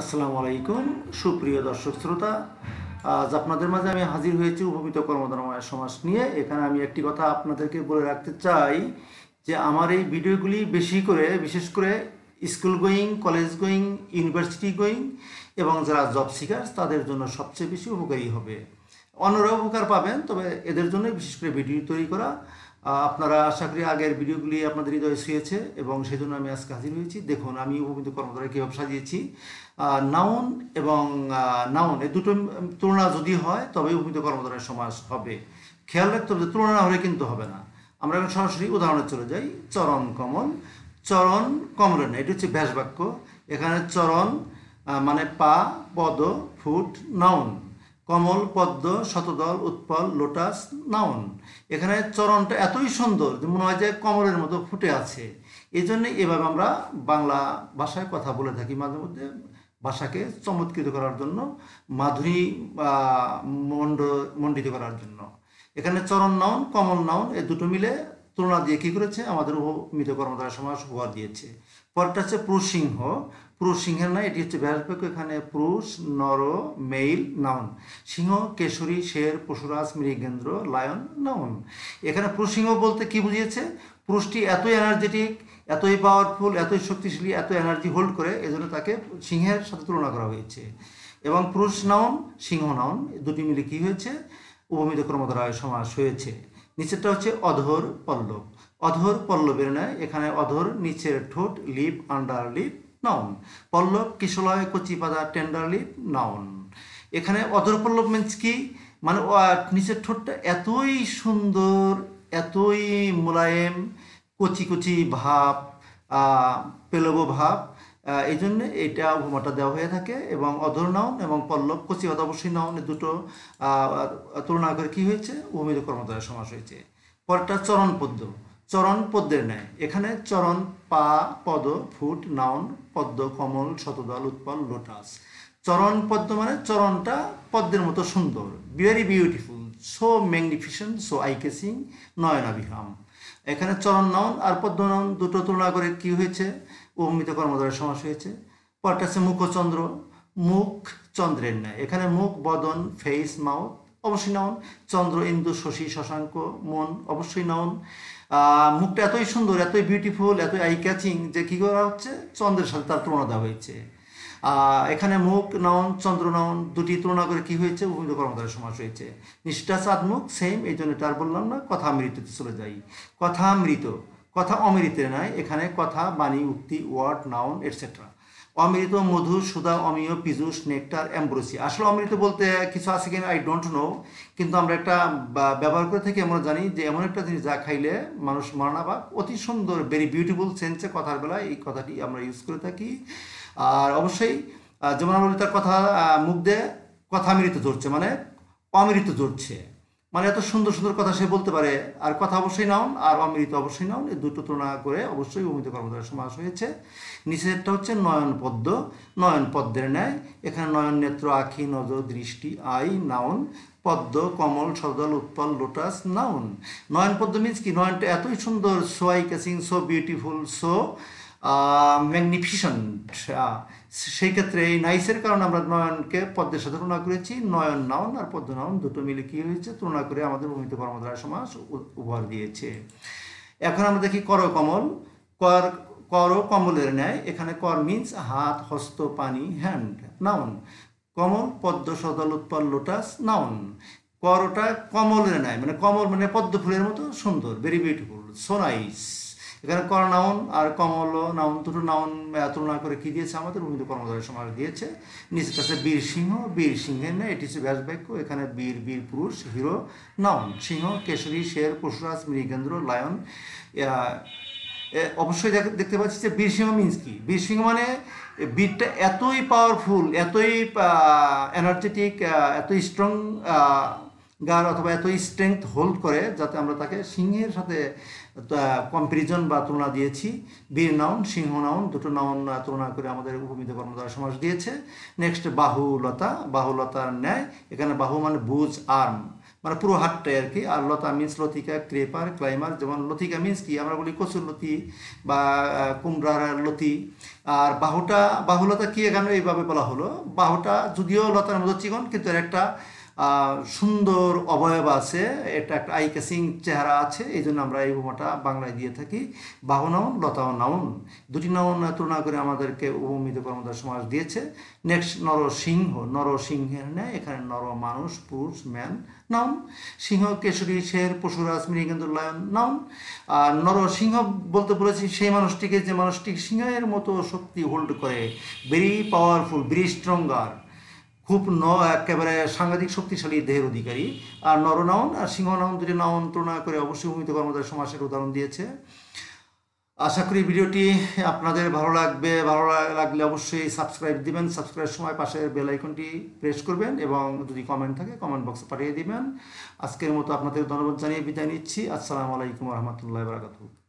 আসসালামু আলাইকুম সুপ্রিয় দর্শক শ্রোতা আজ আপনাদের মাঝে আমি হাজির হয়েছি উপকৃত কর্মধারময় সমাজ নিয়ে এখানে আমি একটি কথা আপনাদেরকে বলে রাখতে চাই যে আমার এই ভিডিওগুলি বেশি করে বিশেষ করে school going college going university going এবং যারা জব সিকার্স তাদের জন্য সবচেয়ে বেশি উপকারী হবে অন্যরাও উপকার পাবেন তবে এদের জন্য বিশেষ করে ভিডিও তৈরি করা আপনারা আশা করি আগের ভিডিওগুলি আপনাদের হৃদয়ে শুয়েছে এবং সেই জন্য আমি আজকে হাজির হয়েছি দেখুন আমি উপবিন্দ কর্মধারা কীভাবে সাজিয়েছি নাউন এবং নাউন এই দুটো তুলনা যদি হয় তবে উপবিন্দ কর্মধারের সমাজ হবে খেয়াল রাখতে হবে তুলনা না হলে কিন্তু হবে না আমরা এখন সরাসরি উদাহরণে চলে যাই চরণ কমল চরণ কমলেন এটি হচ্ছে ব্যাস বাক্য এখানে চরণ মানে পা পদ ফুট নাউন কমল পদ্ম শতদল উৎপল লোটাস নাউন এখানে চরণটা এতই সুন্দর যে মনে হয় যে কমলের মতো ফুটে আছে এই জন্যে এভাবে আমরা বাংলা ভাষায় কথা বলে থাকি মাঝে মধ্যে ভাষাকে চমৎকৃত করার জন্য মাধুরী মণ্ড মণ্ডিত করার জন্য এখানে চরণ নাউন কমল নাউন এ দুটো মিলে তুলনা দিয়ে কী করেছে আমাদের উপমিত কর্মধারা সমাজ উপহার দিয়েছে পরটা হচ্ছে প্রসিংহ পুরুষ সিংহের নয় এটি হচ্ছে ব্যাসবাক্য এখানে পুরুষ নর মেইল নাউন সিংহ কেশরী শের পশুরাজ মৃগেন্দ্র লায়ন নাউন এখানে পুরুষ সিংহ বলতে কি বুঝিয়েছে পুরুষটি এতই এনার্জেটিক এতই পাওয়ারফুল এতই শক্তিশালী এত এনার্জি হোল্ড করে এজন্য তাকে সিংহের সাথে তুলনা করা হয়েছে এবং পুরুষ নাউন সিংহ নাউন দুটি মিলে কী হয়েছে উপমিত ক্রমধারায় সমাস হয়েছে নিচেরটা হচ্ছে অধর পল্লব অধর পল্লবের নয় এখানে অধর নিচের ঠোঁট লিপ আন্ডার লিপ নাউন পল্লব কিশলয় কচিপাতা টেন্ডারলি নাউন এখানে পল্লব মিনস কি মানে নিচের ঠোঁটটা এতই সুন্দর এতই মোলায়েম কচি কচি ভাব পেলব ভাব এই জন্য এটা উপমাটা দেওয়া হয়ে থাকে এবং অধর নাউন এবং পল্লব পাতা অবশ্যই নাউন দুটো তুলনা করে কী হয়েছে ভূমিদ কর্মধারয় সমাস হয়েছে পরেরটা চরণ পদ্ম চরণ পদ্মের ন্যায় এখানে চরণ পা পদ ফুট নাউন পদ্ম কমল শতদল উৎপল লোটাস চরণ পদ্ম মানে চরণটা পদ্মের মতো সুন্দর very beautiful so magnificent so eye catching নয়নাভিহাম এখানে চরণ নাউন আর পদ্ম নাউন দুটো তুলনা করে কি হয়েছে উপমিত কর্মদ্বারের সমাস হয়েছে পরটা আছে মুখচন্দ্র মুখ চন্দ্রের ন্যায় এখানে মুখ বদন ফেস মাউথ অবশ্যই নন চন্দ্র ইন্দু শশী শশাঙ্ক মন অবশ্যই নন মুখটা এতই সুন্দর এতই বিউটিফুল এতই আই ক্যাচিং যে কী করা হচ্ছে চন্দ্রের সাথে তার তুলনা দেওয়া হয়েছে এখানে মুখ নন চন্দ্র নন দুটি তুলনা করে কি হয়েছে উপমিত কর্মকারের সমাস হয়েছে নিষ্ঠা চাঁদ মুখ সেম এই জন্য তার বললাম না কথা মৃত্যুতে চলে যাই কথা মৃত কথা অমৃতের নয় এখানে কথা বাণী উক্তি ওয়ার্ড নাউন এটসেট্রা অমৃত মধু সুধা অমীয় পিজুষ নেকটার অ্যাম্ব্রোসি আসলে অমৃত বলতে কিছু আছে কিনা আই ডোন্ট নো কিন্তু আমরা একটা ব্যবহার করে থেকে আমরা জানি যে এমন একটা জিনিস যা খাইলে মানুষ মরানা বা অতি সুন্দর ভেরি বিউটিফুল সেন্সে কথার বেলায় এই কথাটি আমরা ইউজ করে থাকি আর অবশ্যই যেমন আমরা তার কথা মুখ দিয়ে কথা অমৃত ধরছে মানে অমৃত ধরছে মানে এত সুন্দর সুন্দর কথা সে বলতে পারে আর কথা অবশ্যই নাওন আর অমৃত অবশ্যই নাও এই দুটো তুলনা করে অবশ্যই অমৃত কর্মধারা সমাস হয়েছে নিষেধটা হচ্ছে নয়ন পদ্ম নয়ন পদ্মের ন্যায় এখানে নয়ন নেত্র আখি নজর দৃষ্টি আই নাউন পদ্ম কমল সদল উৎপল লোটাস নাউন নয়ন পদ্ম মিনস কি নয়নটা এতই সুন্দর so eye catching so beautiful so magnificent সেই ক্ষেত্রে এই নাইসের কারণে আমরা নয়নকে পদ্মের সাথে তুলনা করেছি নয়ন নাউন আর পদ্ম নাউন দুটো মিলে কী হয়েছে তুলনা করে আমাদের ভূমিতে কর্মধারা সমাজ উপহার দিয়েছে এখন আমরা দেখি করকমল কর কর কমলের ন্যায় এখানে কর মিন্স হাত হস্ত পানি হ্যান্ড নাউন কমল পদ্ম সদল উৎপল লোটাস নাউন করটা কমলের ন্যায় মানে কমল মানে পদ্ম ফুলের মতো সুন্দর ভেরি বিউটিফুল সোনাইস এখানে কর নাউন আর কমল নাউন দুটো নাউন তুলনা করে কি দিয়েছে আমাদের উন্নীত কর্মধারের সমাজ দিয়েছে নিচে কাছে বীর সিংহ বীর সিংহের না এটি হচ্ছে ব্যাস বাক্য এখানে বীর বীর পুরুষ হিরো নাউন সিংহ কেশরী শের পশুরাজ মৃগেন্দ্র লায়ন অবশ্যই দেখতে পাচ্ছি যে বীর সিংহ মিন্স কি বীর সিংহ মানে বীরটা এতই পাওয়ারফুল এতই এনার্জেটিক এত স্ট্রং গার অথবা এত স্ট্রেংথ হোল্ড করে যাতে আমরা তাকে সিংহের সাথে কম্পেরিজন বা তুলনা দিয়েছি বীর নাউন সিংহ নাউন দুটো নাউন তুলনা করে আমাদের উপমিত কর্মধারা সমাস দিয়েছে নেক্সট বাহুলতা বাহুলতার ন্যায় এখানে বাহু মানে বুজ আর্ম মানে পুরো হাতটাই আর কি আর লতা মিন্স লতিকা ক্রেপার ক্লাইমার যেমন লতিকা মিন্স কি আমরা বলি কচুর লতি বা কুমড়ার লতি আর বাহুটা বাহুলতা কি এখানে এইভাবে বলা হলো বাহুটা যদিও লতার মতো চিকন কিন্তু একটা সুন্দর অবয়ব আছে এটা একটা আই ক্যাসিং চেহারা আছে এই জন্য আমরা এই উপমাটা বাংলায় দিয়ে থাকি বাহু নাউন লতা নাউন দুটি নাউন তুলনা করে আমাদেরকে উপমিত কর্মদার সমাজ দিয়েছে নেক্সট নরসিংহ নরসিংহের ন্যায় এখানে নর মানুষ পুরুষ ম্যান নাউন সিংহ কেশরী শের পশুরাজ মৃগেন্দ্র লায়ন নাউন আর নরসিংহ বলতে বলেছি সেই মানুষটিকে যে মানুষটি সিংহের মতো শক্তি হোল্ড করে ভেরি পাওয়ারফুল ভেরি স্ট্রঙ্গার খুব ন একেবারে সাংঘাতিক শক্তিশালী দেহের অধিকারী আর নরনাউন আর সিংহনাউন দুটি নামন্ত্রণা করে অবশ্যই ভূমিত কর্মদার সমাসের উদাহরণ দিয়েছে আশা করি ভিডিওটি আপনাদের ভালো লাগবে ভালো লাগলে অবশ্যই সাবস্ক্রাইব দিবেন সাবস্ক্রাইব সময় পাশের বেল আইকনটি প্রেস করবেন এবং যদি কমেন্ট থাকে কমেন্ট বক্সে পাঠিয়ে দিবেন আজকের মতো আপনাদের ধন্যবাদ জানিয়ে বিদায় নিচ্ছি আসসালামু আলাইকুম রহমতুল্লাহ বারাকাতু